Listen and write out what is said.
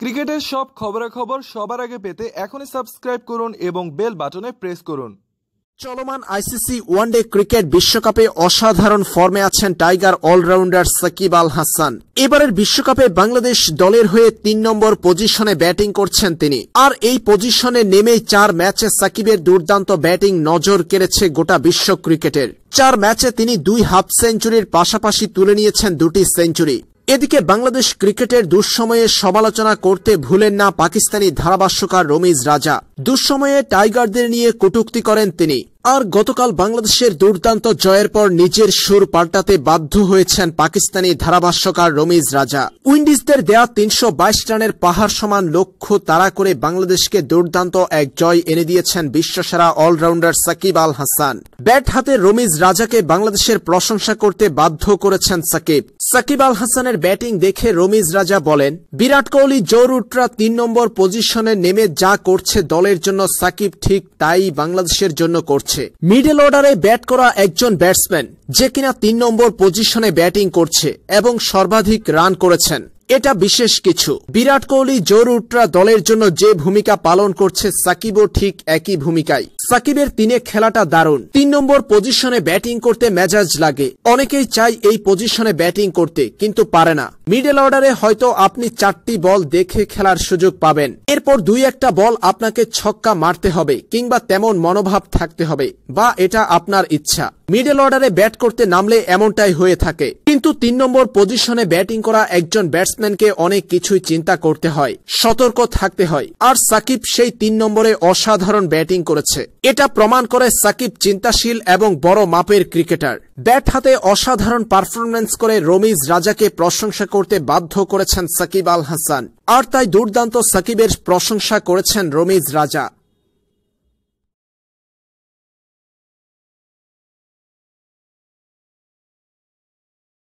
ক্রিকেটের সব খবরাখবর সবার আগে পেতে এখনই সাবস্ক্রাইব করুন এবং বেল বাটনে প্রেস করুন চলমান আইসিসি ওয়ানডে ক্রিকেট বিশ্বকাপে অসাধারণ ফর্মে আছেন টাইগার অলরাউন্ডার সাকিব আল হাসান এবারের বিশ্বকাপে বাংলাদেশ দলের হয়ে তিন নম্বর পজিশনে ব্যাটিং করছেন তিনি আর এই পজিশনে নেমেই চার ম্যাচে সাকিবের দুর্দান্ত ব্যাটিং নজর কেড়েছে গোটা বিশ্ব ক্রিকেটের চার ম্যাচে তিনি দুই হাফ সেঞ্চুরির পাশাপাশি তুলে নিয়েছেন দুটি সেঞ্চুরি এদিকে বাংলাদেশ ক্রিকেটের দুঃসময়ে সমালোচনা করতে ভুলেন না পাকিস্তানি ধারাভাষ্যকার রমিজ রাজা দুঃসময়ে টাইগারদের নিয়ে কটুক্তি করেন তিনি আর গতকাল বাংলাদেশের দুর্দান্ত জয়ের পর নিজের সুর পাল্টাতে বাধ্য হয়েছেন পাকিস্তানি ধারাভাষ্যকার রমিজ রাজা উইন্ডিজদের দেয়া তিনশো রানের পাহাড় সমান লক্ষ্য তারা করে বাংলাদেশকে দুর্দান্ত এক জয় এনে দিয়েছেন বিশ্বসেরা অলরাউন্ডার সাকিব আল হাসান ব্যাট হাতে রমিজ রাজাকে বাংলাদেশের প্রশংসা করতে বাধ্য করেছেন সাকিব সাকিব আল হাসানের ব্যাটিং দেখে রমিজ রাজা বলেন বিরাট কোহলি জোর উটরা তিন নম্বর পজিশনে নেমে যা করছে দলের দলের জন্য সাকিব ঠিক তাই বাংলাদেশের জন্য করছে মিডল অর্ডারে ব্যাট করা একজন ব্যাটসম্যান যে কিনা তিন নম্বর পজিশনে ব্যাটিং করছে এবং সর্বাধিক রান করেছেন এটা বিশেষ কিছু বিরাট কোহলি জোর উটরা দলের জন্য যে ভূমিকা পালন করছে সাকিবও ঠিক একই ভূমিকায় সাকিবের তিনে খেলাটা দারুণ তিন নম্বর পজিশনে ব্যাটিং করতে মেজাজ লাগে অনেকেই চাই এই পজিশনে ব্যাটিং করতে কিন্তু পারে না মিডল অর্ডারে হয়তো আপনি চারটি বল দেখে খেলার সুযোগ পাবেন এরপর দুই একটা বল আপনাকে ছক্কা মারতে হবে কিংবা তেমন মনোভাব থাকতে হবে বা এটা আপনার ইচ্ছা মিডল অর্ডারে ব্যাট করতে নামলে এমনটাই হয়ে থাকে কিন্তু তিন নম্বর পজিশনে ব্যাটিং করা একজন ব্যাটসম্যানকে অনেক কিছুই চিন্তা করতে হয় সতর্ক থাকতে হয় আর সাকিব সেই তিন নম্বরে অসাধারণ ব্যাটিং করেছে এটা প্রমাণ করে সাকিব চিন্তাশীল এবং বড় মাপের ক্রিকেটার ব্যাট হাতে অসাধারণ পারফরমেন্স করে রমিজ রাজাকে প্রশংসা করতে বাধ্য করেছেন সাকিব আল হাসান আর তাই দুর্দান্ত সাকিবের প্রশংসা করেছেন রমিজ রাজা